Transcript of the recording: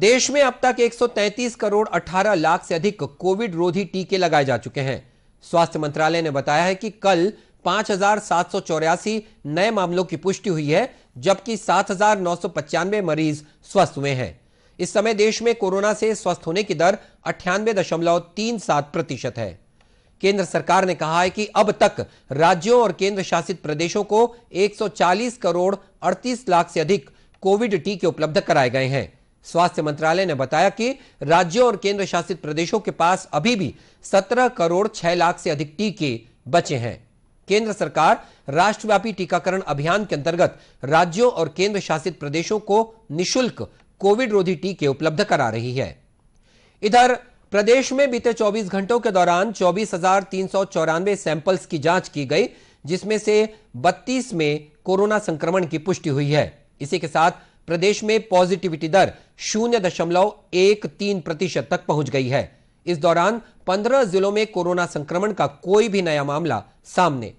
देश में अब तक 133 करोड़ 18 लाख से अधिक कोविड रोधी टीके लगाए जा चुके हैं स्वास्थ्य मंत्रालय ने बताया है कि कल पांच नए मामलों की पुष्टि हुई है जबकि सात मरीज स्वस्थ हुए हैं इस समय देश में कोरोना से स्वस्थ होने की दर सात प्रतिशत है केंद्र सरकार ने कहा है कि अब तक राज्यों और केंद्र शासित प्रदेशों को 140 करोड़ 38 लाख से अधिक कोविड टीके उपलब्ध कराए गए हैं स्वास्थ्य मंत्रालय ने बताया कि राज्यों और केंद्र शासित प्रदेशों के पास अभी भी 17 करोड़ 6 लाख से अधिक टीके बचे हैं केंद्र सरकार राष्ट्रव्यापी टीकाकरण अभियान के अंतर्गत राज्यों और केंद्र शासित प्रदेशों को निशुल्क कोविड रोधी टीके उपलब्ध करा रही है इधर प्रदेश में बीते 24 घंटों के दौरान चौबीस सैंपल्स की जांच की गई जिसमें से 32 में कोरोना संक्रमण की पुष्टि हुई है इसी के साथ प्रदेश में पॉजिटिविटी दर शून्य दशमलव एक तीन प्रतिशत तक पहुंच गई है इस दौरान पंद्रह जिलों में कोरोना संक्रमण का कोई भी नया मामला सामने